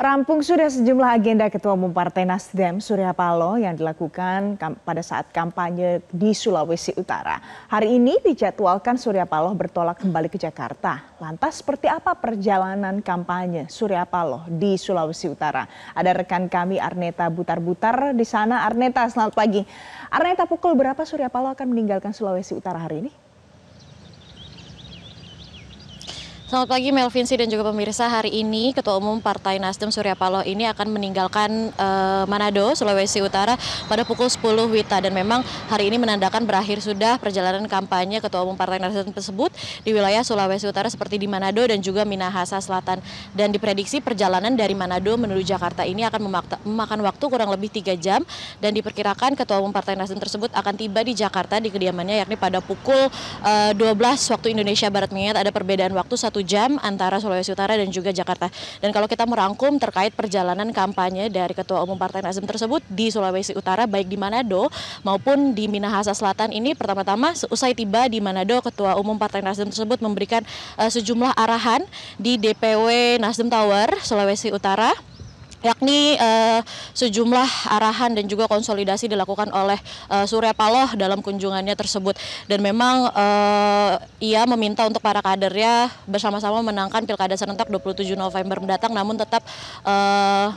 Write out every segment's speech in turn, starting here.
Rampung sudah sejumlah agenda Ketua Umum Partai Nasdem Surya Paloh yang dilakukan pada saat kampanye di Sulawesi Utara. Hari ini dijadwalkan Surya Paloh bertolak kembali ke Jakarta. Lantas seperti apa perjalanan kampanye Surya Paloh di Sulawesi Utara? Ada rekan kami Arneta Butar-Butar di sana. Arneta, selamat pagi. Arneta, pukul berapa Surya Paloh akan meninggalkan Sulawesi Utara hari ini? Selamat pagi Melvinsi dan juga pemirsa. Hari ini Ketua Umum Partai Nasdem Surya Paloh ini akan meninggalkan eh, Manado, Sulawesi Utara pada pukul 10 WITA dan memang hari ini menandakan berakhir sudah perjalanan kampanye Ketua Umum Partai Nasdem tersebut di wilayah Sulawesi Utara seperti di Manado dan juga Minahasa Selatan dan diprediksi perjalanan dari Manado menuju Jakarta ini akan memakan waktu kurang lebih tiga jam dan diperkirakan Ketua Umum Partai Nasdem tersebut akan tiba di Jakarta di kediamannya yakni pada pukul eh, dua 12 waktu Indonesia Barat mengingat ada perbedaan waktu satu satu jam antara Sulawesi Utara dan juga Jakarta. Dan kalau kita merangkum terkait perjalanan kampanye dari Ketua Umum Partai Nasdem tersebut di Sulawesi Utara, baik di Manado maupun di Minahasa Selatan ini, pertama-tama usai tiba di Manado, Ketua Umum Partai Nasdem tersebut memberikan uh, sejumlah arahan di DPW Nasdem Tower, Sulawesi Utara yakni uh, sejumlah arahan dan juga konsolidasi dilakukan oleh uh, Surya Paloh dalam kunjungannya tersebut dan memang uh, ia meminta untuk para kadernya bersama-sama menangkan Pilkada serentak 27 November mendatang namun tetap uh,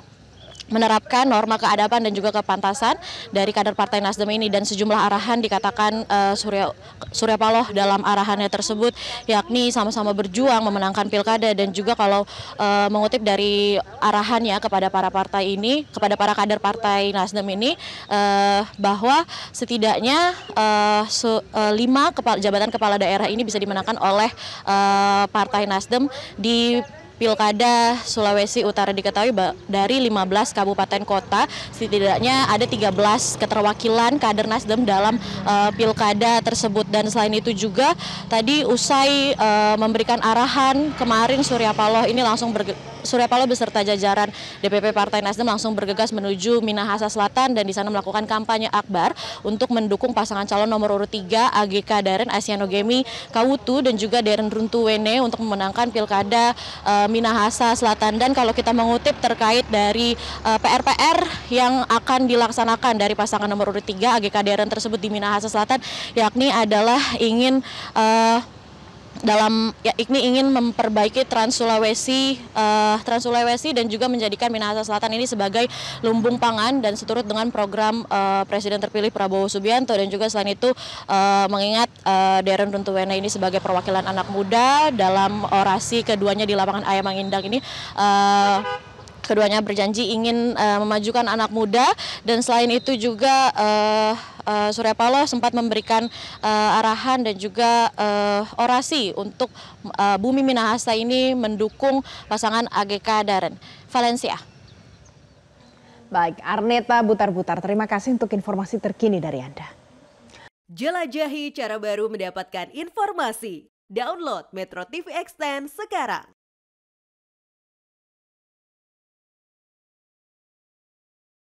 menerapkan norma keadaban dan juga kepantasan dari kader Partai Nasdem ini dan sejumlah arahan dikatakan uh, Surya Surya Paloh dalam arahannya tersebut yakni sama-sama berjuang memenangkan pilkada dan juga kalau uh, mengutip dari arahannya kepada para partai ini kepada para kader Partai Nasdem ini uh, bahwa setidaknya uh, su, uh, lima kepala, jabatan kepala daerah ini bisa dimenangkan oleh uh, Partai Nasdem di Pilkada Sulawesi Utara diketahui dari 15 kabupaten kota setidaknya ada 13 keterwakilan kader Nasdem dalam uh, pilkada tersebut dan selain itu juga tadi usai uh, memberikan arahan kemarin Surya Paloh ini langsung ber Surya Paloh beserta jajaran DPP Partai Nasdem langsung bergegas menuju Minahasa Selatan dan di sana melakukan kampanye akbar untuk mendukung pasangan calon nomor urut 3 AGK Daren Gemi Kawutu dan juga Daren Wene untuk memenangkan Pilkada uh, Minahasa Selatan dan kalau kita mengutip terkait dari uh, eh, PRPR yang akan dilaksanakan dari pasangan nomor urut 3 AGK Daren tersebut di Minahasa Selatan yakni adalah ingin uh, dalam ya ini ingin memperbaiki Trans Sulawesi uh, Trans Sulawesi dan juga menjadikan Minahasa Selatan ini sebagai lumbung pangan dan seturut dengan program uh, Presiden terpilih Prabowo Subianto dan juga selain itu uh, mengingat uh, Darren Runtuwena ini sebagai perwakilan anak muda dalam orasi keduanya di lapangan Ayam Indah ini uh, keduanya berjanji ingin uh, memajukan anak muda dan selain itu juga uh, uh, Surya Paloh sempat memberikan uh, arahan dan juga uh, orasi untuk uh, Bumi Minahasa ini mendukung pasangan AGK Daren. Valencia. Baik, Arneta Butar-Butar, terima kasih untuk informasi terkini dari Anda. Jelajahi cara baru mendapatkan informasi. Download Metro TV Extend sekarang.